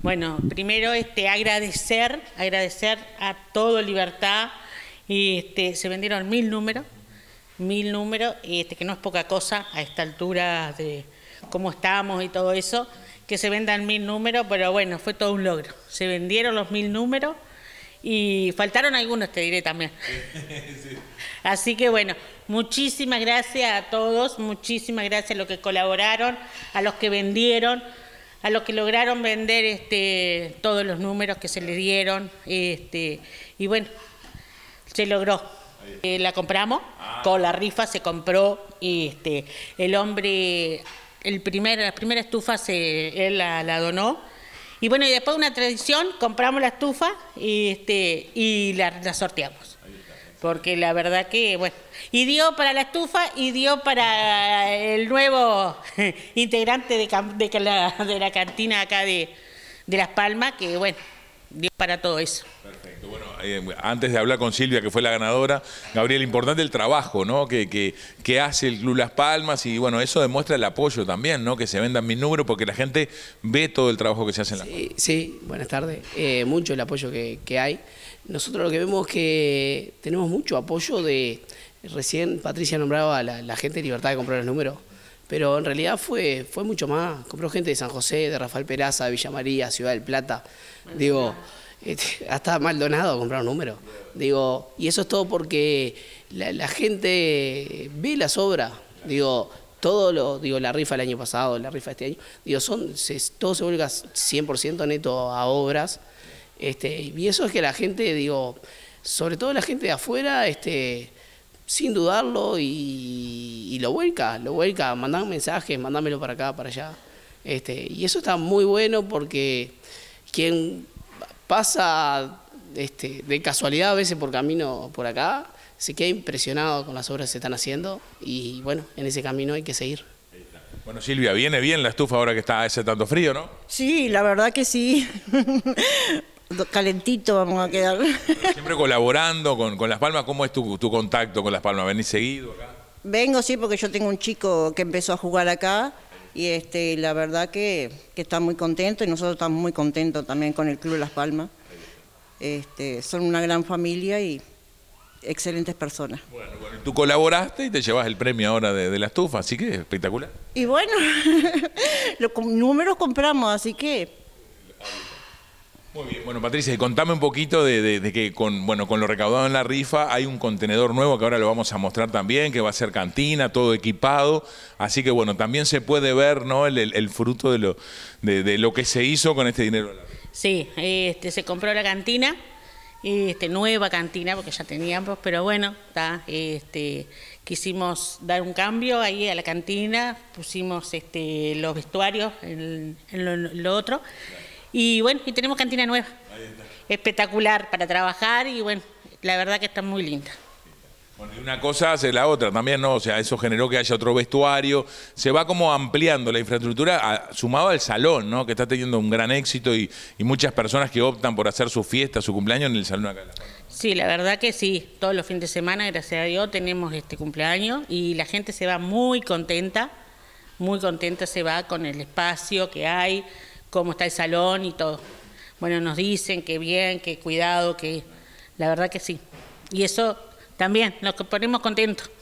Bueno, primero este, agradecer, agradecer a todo Libertad. Este, se vendieron mil números, mil números, este, que no es poca cosa a esta altura de cómo estamos y todo eso, que se vendan mil números, pero bueno, fue todo un logro. Se vendieron los mil números y faltaron algunos, te diré también. Así que bueno, muchísimas gracias a todos, muchísimas gracias a los que colaboraron, a los que vendieron a los que lograron vender este, todos los números que se le dieron. Este, y bueno, se logró. Eh, la compramos, ah. con la rifa se compró este, el hombre, el primer, la primera estufa se, él la, donó. Y bueno, y después de una tradición, compramos la estufa y, este, la, la sorteamos porque la verdad que, bueno, y dio para la estufa y dio para el nuevo integrante de, de, la, de cantina acá de Las Palmas, que bueno, para todo eso. Perfecto. Bueno, eh, antes de hablar con Silvia, que fue la ganadora, Gabriel, importante el trabajo ¿no? que, que, hace el Club Las Palmas y bueno, eso demuestra el apoyo también, ¿no? que se vendan mis números porque la gente ve todo el trabajo que se hace en la Sí, sí buenas tardes. Eh, mucho el apoyo que, que hay. Nosotros lo que vemos es que tenemos mucho apoyo de, recién Patricia nombraba a la, gente de Libertad de Comprar los números pero en realidad fue, fue mucho más. Compró gente de San José, de Rafael Peraza, de Villa María, Ciudad del Plata. Digo, este, hasta Maldonado un número, Digo, y eso es todo porque la, gente ve las obras. Digo, todo lo, digo, la rifa el año pasado, la rifa este año, digo, son, se, todo se vuelve 100% neto a obras. Este, y eso es que la gente, digo, sobre todo la gente de afuera, este, sin dudarlo y, lo vuelca, lo vuelca, mandan mensajes, mandámelo para acá, para allá. Este, y eso está muy bueno porque quien pasa este, de casualidad a veces por camino por acá, se queda impresionado con las obras que se están haciendo y bueno, en ese camino hay que seguir. Bueno, Silvia, viene bien la estufa ahora que está ese tanto frío, ¿no? Sí, la verdad que sí calentito vamos a quedar. Siempre colaborando con, Las Palmas, ¿cómo es tu, contacto con Las Palmas? ¿Venís seguido acá? Vengo, sí, porque yo tengo un chico que empezó a jugar acá y este, la verdad que, está muy contento y nosotros estamos muy contentos también con el Club Las Palmas. Este, son una gran familia y excelentes personas. Bueno, tú colaboraste y te llevas el premio ahora de, de la estufa, así que espectacular. Y bueno, los números compramos, así que muy bien, bueno Patricia, contame un poquito de, que con, bueno, con lo recaudado en la rifa hay un contenedor nuevo que ahora lo vamos a mostrar también, que va a ser cantina, todo equipado, así que bueno, también se puede ver ¿no? el, fruto de lo, de, lo que se hizo con este dinero. Sí, este, se compró la cantina, este, nueva cantina, porque ya teníamos, pero bueno, está, este, quisimos dar un cambio ahí a la cantina, pusimos este, los vestuarios en, lo, otro. Y bueno, y tenemos cantina nueva. Espectacular para trabajar y bueno, la verdad que está muy linda. Bueno, y una cosa hace la otra también, ¿no? O sea, eso generó que haya otro vestuario. Se va como ampliando la infraestructura, sumado al salón, ¿no? Que está teniendo un gran éxito y, y, muchas personas que optan por hacer su fiesta, su cumpleaños en el salón acá. Sí, la verdad que sí. Todos los fines de semana, gracias a Dios, tenemos este cumpleaños y la gente se va muy contenta, muy contenta se va con el espacio que hay cómo está el salón y todo. Bueno, nos dicen que bien, que cuidado, que la verdad que sí. Y eso también, nos ponemos contentos.